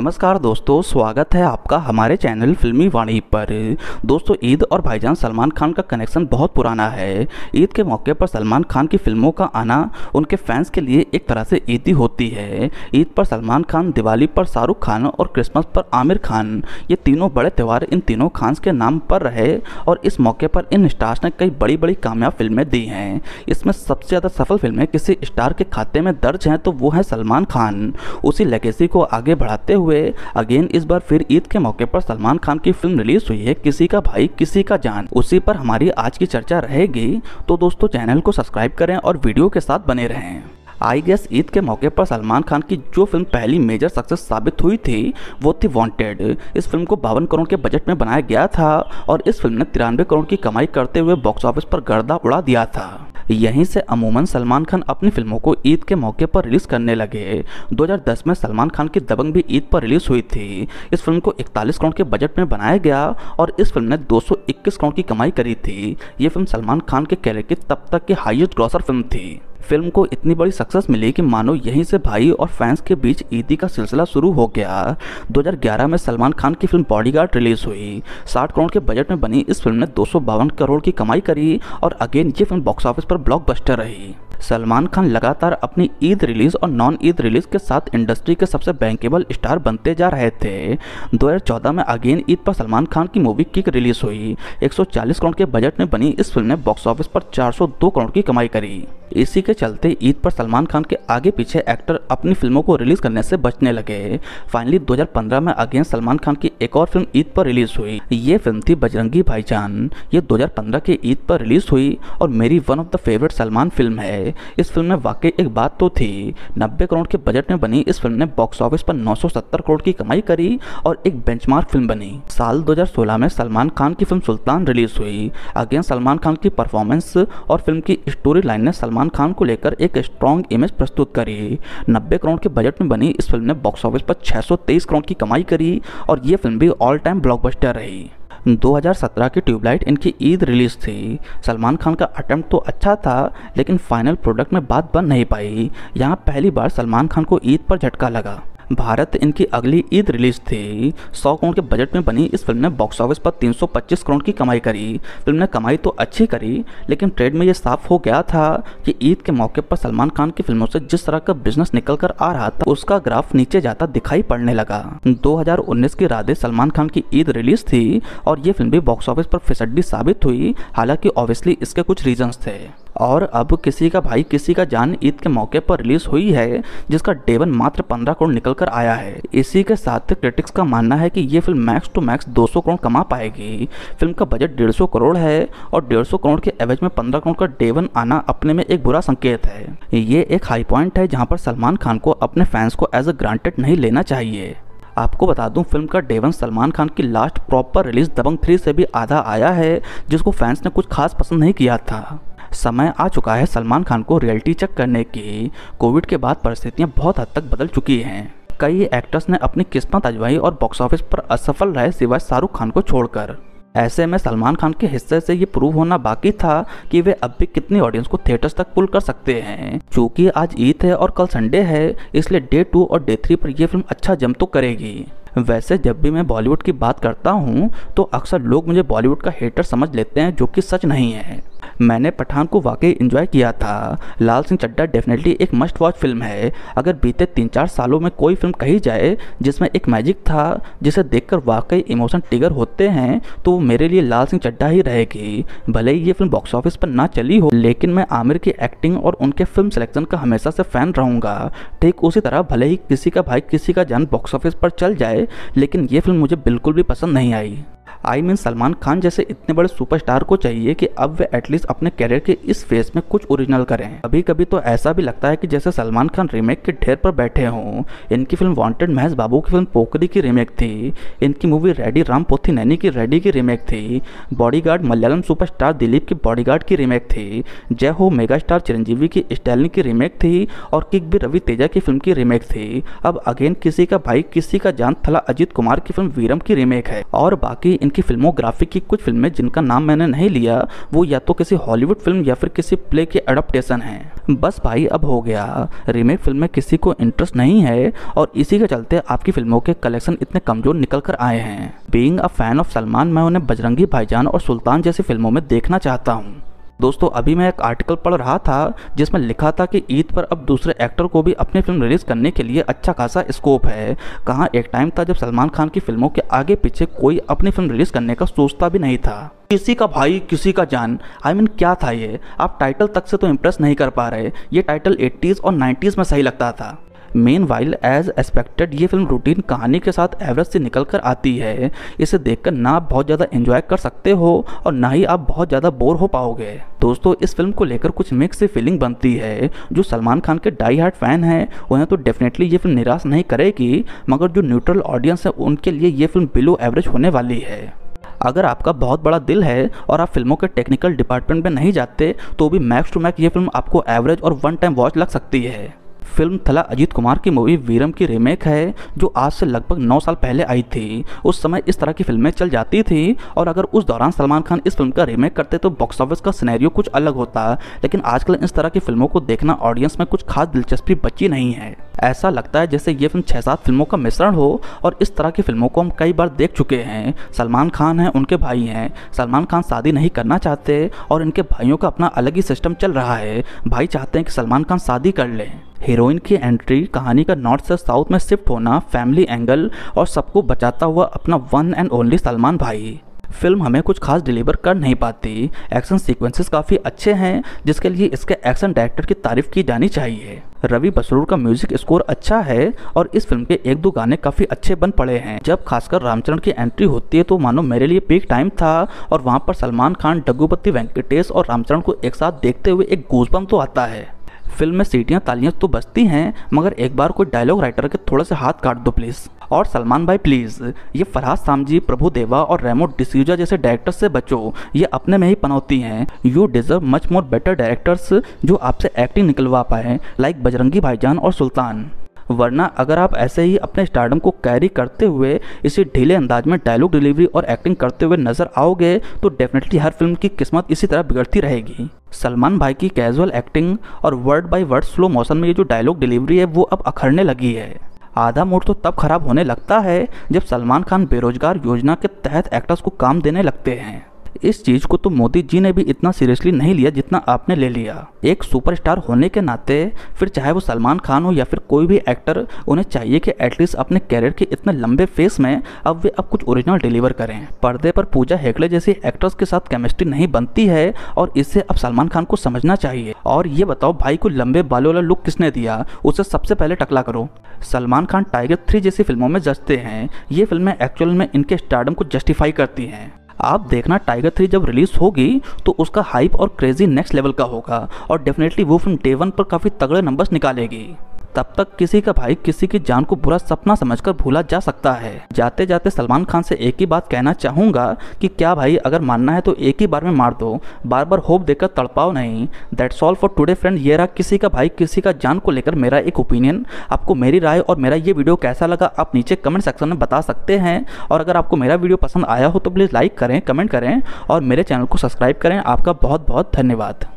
नमस्कार दोस्तों स्वागत है आपका हमारे चैनल फिल्मी वाणी पर दोस्तों ईद और भाईजान सलमान खान का कनेक्शन बहुत पुराना है ईद के मौके पर सलमान खान की फिल्मों का आना उनके फैंस के लिए एक तरह से ईदी होती है ईद पर सलमान खान दिवाली पर शाहरुख खान और क्रिसमस पर आमिर खान ये तीनों बड़े त्यौहार इन तीनों खान के नाम पर रहे और इस मौके पर इन स्टार्स ने कई बड़ी बड़ी कामयाब फिल्में दी हैं इसमें सबसे ज़्यादा सफल फिल्में किसी स्टार के खाते में दर्ज हैं तो वो हैं सलमान खान उसी लेगेसी को आगे बढ़ाते हुए हुए अगेन इस बार फिर ईद के मौके पर सलमान खान की फिल्म रिलीज हुई है किसी का भाई किसी का जान उसी पर हमारी आज की चर्चा रहेगी तो दोस्तों चैनल को सब्सक्राइब करें और वीडियो के साथ बने रहें आई गेस ईद के मौके पर सलमान खान की जो फिल्म पहली मेजर सक्सेस साबित हुई थी वो थी वांटेड इस फिल्म को बावन करोड़ के बजट में बनाया गया था और इस फिल्म ने तिरानवे करोड़ की कमाई करते हुए बॉक्स ऑफिस पर गर्दा उड़ा दिया था यहीं से अमूमन सलमान खान अपनी फिल्मों को ईद के मौके पर रिलीज़ करने लगे 2010 में सलमान खान की दबंग भी ईद पर रिलीज़ हुई थी इस फिल्म को 41 करोड़ के बजट में बनाया गया और इस फिल्म ने 221 करोड़ की कमाई करी थी ये फिल्म सलमान खान के कैरियर की तब तक की हाइएस्ट ग्रॉसर फिल्म थी फिल्म को इतनी बड़ी सक्सेस मिली कि मानो यहीं से भाई और फैंस के बीच ईदी e का सिलसिला शुरू हो गया 2011 में सलमान खान की फिल्म बॉडीगार्ड रिलीज हुई 60 करोड़ के बजट में बनी इस फिल्म ने दो करोड़ की कमाई करी और अगेन ये फिल्म बॉक्स ऑफिस पर ब्लॉकबस्टर रही सलमान खान लगातार अपनी ईद रिलीज और नॉन ईद रिलीज के साथ इंडस्ट्री के सबसे बैंकेबल स्टार बनते जा रहे थे 2014 में अगेन ईद पर सलमान खान की मूवी किक रिलीज हुई 140 करोड़ के बजट में बनी इस फिल्म ने बॉक्स ऑफिस पर 402 करोड़ की कमाई करी इसी के चलते ईद पर सलमान खान के आगे पीछे एक्टर अपनी फिल्मों को रिलीज़ करने से बचने लगे फाइनली 2015 में अगेन सलमान खान की एक और फिल्म ईद पर रिलीज़ हुई ये फिल्म थी बजरंगी भाईजान ये 2015 के ईद पर रिलीज़ हुई और मेरी one of the favourite Salman film है इस फिल्म में वाकई एक बात तो थी नब्बे करोड़ के बजट में बनी इस फिल्म ने बॉक्स ऑफिस पर नौ करोड़ की कमाई करी और एक बेंच फिल्म बनी साल दो में सलमान खान की फिल्म सुल्तान रिलीज हुई अगेन सलमान खान की परफॉर्मेंस और फिल्म की स्टोरी लाइन ने सलमान सलमान खान को लेकर एक स्ट्रॉन्ग इमेज प्रस्तुत करी नब्बे करोड़ के बजट में बनी इस फिल्म ने बॉक्स ऑफिस पर 623 करोड़ की कमाई करी और ये फिल्म भी ऑल टाइम ब्लॉकबस्टर रही 2017 की ट्यूबलाइट इनकी ईद रिलीज थी सलमान खान का अटेम्प्ट तो अच्छा था लेकिन फाइनल प्रोडक्ट में बात बन नहीं पाई यहाँ पहली बार सलमान खान को ईद पर झटका लगा भारत इनकी अगली ईद रिलीज थी 100 करोड़ के बजट में बनी इस फिल्म ने बॉक्स ऑफिस पर 325 करोड़ की कमाई करी फिल्म ने कमाई तो अच्छी करी लेकिन ट्रेड में ये साफ हो गया था कि ईद के मौके पर सलमान खान की फिल्मों से जिस तरह का बिजनेस निकल कर आ रहा था उसका ग्राफ नीचे जाता दिखाई पड़ने लगा दो की राधे सलमान खान की ईद रिलीज थी और ये फिल्म भी बॉक्स ऑफिस पर फिसड्डी साबित हुई हालांकि ऑब्वियसली इसके कुछ रीजन थे और अब किसी का भाई किसी का जान ईद के मौके पर रिलीज हुई है जिसका डेवन मात्र 15 करोड़ निकल कर आया है इसी के साथ क्रिटिक्स का मानना है कि ये film max to max 200 crore कमा पाएगी फिल्म का बजट 150 करोड़ है और 150 करोड़ के एवरेज में 15 करोड़ का डेवन आना अपने में एक बुरा संकेत है ये एक हाई पॉइंट है जहाँ पर सलमान खान को अपने फैंस को एज अ ग्रांटेड नहीं लेना चाहिए आपको बता दूं फिल्म का डेवन सलमान खान की last proper release Dabangg three से भी आधा आया है जिसको फैंस ने कुछ खास पसंद नहीं किया था समय आ चुका है सलमान खान को रियलिटी चेक करने की कोविड के बाद परिस्थितियाँ बहुत हद तक बदल चुकी हैं कई एक्टर्स ने अपनी किस्मत अजवाई और बॉक्स ऑफिस पर असफल रहे सिवाय शाहरुख खान को छोड़कर ऐसे में सलमान खान के हिस्से से ये प्रूव होना बाकी था कि वे अब भी कितनी ऑडियंस को थिएटर्स तक पुल कर सकते हैं चूँकि आज ईद है और कल संडे है इसलिए डे टू और डे थ्री पर यह फिल्म अच्छा जम तो करेगी वैसे जब भी मैं बॉलीवुड की बात करता हूँ तो अक्सर लोग मुझे बॉलीवुड का हेटर समझ लेते हैं जो कि सच नहीं है मैंने पठान को वाकई इन्जॉय किया था लाल सिंह चड्डा डेफिनेटली एक मस्ट वॉच फिल्म है अगर बीते तीन चार सालों में कोई फिल्म कही जाए जिसमें एक मैजिक था जिसे देखकर वाकई इमोशन टिगर होते हैं तो मेरे लिए लाल सिंह चड्डा ही रहेगी भले ही ये फिल्म बॉक्स ऑफिस पर ना चली हो लेकिन मैं आमिर की एक्टिंग और उनके फिल्म सिलेक्शन का हमेशा से फ़ैन रहूँगा ठीक उसी तरह भले ही किसी का भाई किसी का जान बॉक्स ऑफिस पर चल जाए लेकिन ये फिल्म मुझे बिल्कुल भी पसंद नहीं आई आई मीन सलमान खान जैसे इतने बड़े सुपरस्टार को चाहिए कि अब वे एटलीस्ट अपने कैरियर के इस फेज में कुछ ओरिजिनल करें कभी कभी तो ऐसा भी लगता है कि जैसे सलमान खान रीमेक के ढेर पर बैठे हों इनकी फिल्म वांटेड महेश बाबू की फिल्म पोकरी की रीमेक थी इनकी मूवी रेडी राम पोथी नैनी की रेडी की रीमेक थी बॉडी मलयालम सुपर दिलीप की बॉडी की रीमेक थी जय हो मेगा स्टार चिरंजीवी की स्टैलिन की रीमेक थी और किक भी रवि तेजा की फिल्म की रीमेक थी अब अगेन किसी का भाई किसी का जान थला अजीत कुमार की फिल्म वीरम की रीमेक है और बाकी इनकी फिल्मोग्राफी की कुछ फिल्में जिनका नाम मैंने नहीं लिया वो या तो किसी हॉलीवुड फिल्म या फिर किसी प्ले के अडप्टेशन हैं बस भाई अब हो गया रीमेक फिल्म में किसी को इंटरेस्ट नहीं है और इसी के चलते आपकी फिल्मों के कलेक्शन इतने कमजोर निकल कर आए हैं being a fan of Salman मैं उन्हें बजरंगी भाईजान और सुल्तान जैसी फिल्मों में देखना चाहता हूँ दोस्तों अभी मैं एक आर्टिकल पढ़ रहा था जिसमें लिखा था कि ईद पर अब दूसरे एक्टर को भी अपनी फिल्म रिलीज़ करने के लिए अच्छा खासा स्कोप है कहाँ एक टाइम था जब सलमान खान की फिल्मों के आगे पीछे कोई अपनी फिल्म रिलीज़ करने का सोचता भी नहीं था किसी का भाई किसी का जान आई I मीन mean, क्या था ये आप टाइटल तक से तो इम्प्रेस नहीं कर पा रहे ये टाइटल 80s और 90s में सही लगता था मेन वाइल एज एक्सपेक्टेड ये फिल्म रूटीन कहानी के साथ एवरेज से निकल कर आती है इसे देखकर ना आप बहुत ज़्यादा एंजॉय कर सकते हो और ना ही आप बहुत ज़्यादा बोर हो पाओगे दोस्तों इस फिल्म को लेकर कुछ मिक्स फीलिंग बनती है जो सलमान खान के डाई हार्ट फैन हैं उन्हें तो डेफिनेटली ये फिल्म निराश नहीं करेगी मगर जो न्यूट्रल ऑडियंस है उनके लिए ये फिल्म बिलो एवरेज होने वाली है अगर आपका बहुत बड़ा दिल है और आप फिल्मों के टेक्निकल डिपार्टमेंट में नहीं जाते तो भी मैक्स टू मैक्स ये फिल्म आपको एवरेज और वन टाइम वॉच लग सकती है फिल्म थला अजीत कुमार की मूवी वीरम की रीमेक है जो आज से लगभग नौ साल पहले आई थी उस समय इस तरह की फिल्में चल जाती थी और अगर उस दौरान सलमान खान इस फिल्म का रीमेक करते तो बॉक्स ऑफिस का सिनेरियो कुछ अलग होता लेकिन आजकल इस तरह की फिल्मों को देखना ऑडियंस में कुछ खास दिलचस्पी बची नहीं है ऐसा लगता है जैसे ये फिल्म छः सात फिल्मों का मिश्रण हो और इस तरह की फिल्मों को हम कई बार देख चुके हैं सलमान खान हैं उनके भाई हैं सलमान खान शादी नहीं करना चाहते और इनके भाइयों का अपना अलग ही सिस्टम चल रहा है भाई चाहते हैं कि सलमान खान शादी कर लें हीरोइन की एंट्री कहानी का नॉर्थ से साउथ में शिफ्ट होना फैमिली एंगल और सबको बचाता हुआ अपना वन एंड ओनली सलमान भाई फिल्म हमें कुछ खास डिलीवर कर नहीं पाती एक्शन सीक्वेंसेस काफ़ी अच्छे हैं जिसके लिए इसके एक्शन डायरेक्टर की तारीफ की जानी चाहिए रवि बसरूर का म्यूजिक स्कोर अच्छा है और इस फिल्म के एक दो गाने काफ़ी अच्छे बन पड़े हैं जब खासकर रामचरण की एंट्री होती है तो मानो मेरे लिए पीक टाइम था और वहाँ पर सलमान खान डग्गूपति वेंकटेश और रामचरण को एक साथ देखते हुए एक गोजबम तो आता है फिल्म में सीटियाँ तालियाँ तो बजती हैं मगर एक बार कोई डायलॉग राइटर के थोड़े से हाथ काट दो प्लीज़ और सलमान भाई प्लीज़ ये फराज सामजी प्रभु देवा और रेमो डिसूजा जैसे डायरेक्टर से बचो ये अपने में ही पनौती हैं you deserve much more better directors जो आपसे एक्टिंग निकलवा पाए लाइक बजरंगी भाईजान और सुल्तान वरना अगर आप ऐसे ही अपने स्टार्डम को कैरी करते हुए इसी ढीले अंदाज में डायलॉग डिलीवरी और एक्टिंग करते हुए नजर आओगे तो डेफिनेटली हर फिल्म की किस्मत इसी तरह बिगड़ती रहेगी सलमान भाई की कैजुअल एक्टिंग और word by word slow motion में ये जो डायलॉग डिलीवरी है वो अब अखरने लगी है आधा मोड तो तब खराब होने लगता है जब सलमान खान बेरोजगार योजना के तहत एक्टर्स को काम देने लगते हैं इस चीज़ को तो मोदी जी ने भी इतना सीरियसली नहीं लिया जितना आपने ले लिया एक सुपरस्टार होने के नाते फिर चाहे वो सलमान खान हो या फिर कोई भी एक्टर उन्हें चाहिए कि एटलीस्ट अपने कैरियर के इतने लंबे फेस में अब वे अब कुछ ओरिजिनल डिलीवर करें पर्दे पर पूजा हेगड़े जैसी एक्ट्रेस के साथ केमिस्ट्री नहीं बनती है और इससे अब सलमान खान को समझना चाहिए और ये बताओ भाई को लंबे बालों वाला लुक किसने दिया उसे सबसे पहले टकला करो सलमान खान टाइगर थ्री जैसी फिल्मों में जचते हैं ये फिल्में एक्चुअल में इनके स्टार्डम को जस्टिफाई करती हैं आप देखना टाइगर थ्री जब रिलीज़ होगी तो उसका हाइप और क्रेजी नेक्स्ट लेवल का होगा और डेफिनेटली वो फिल्म डे वन पर काफ़ी तगड़े नंबर्स निकालेगी तब तक किसी का भाई किसी की जान को बुरा सपना समझकर भूला जा सकता है जाते जाते सलमान खान से एक ही बात कहना चाहूँगा कि क्या भाई अगर मानना है तो एक ही बार में मार दो बार बार होप देकर तड़पाओ नहीं that's all for today friend ये रहा किसी का भाई किसी का जान को लेकर मेरा एक ओपिनियन आपको मेरी राय और मेरा ये वीडियो कैसा लगा आप नीचे कमेंट सेक्शन में बता सकते हैं और अगर आपको मेरा वीडियो पसंद आया हो तो प्लीज़ लाइक करें कमेंट करें और मेरे चैनल को सब्सक्राइब करें आपका बहुत बहुत धन्यवाद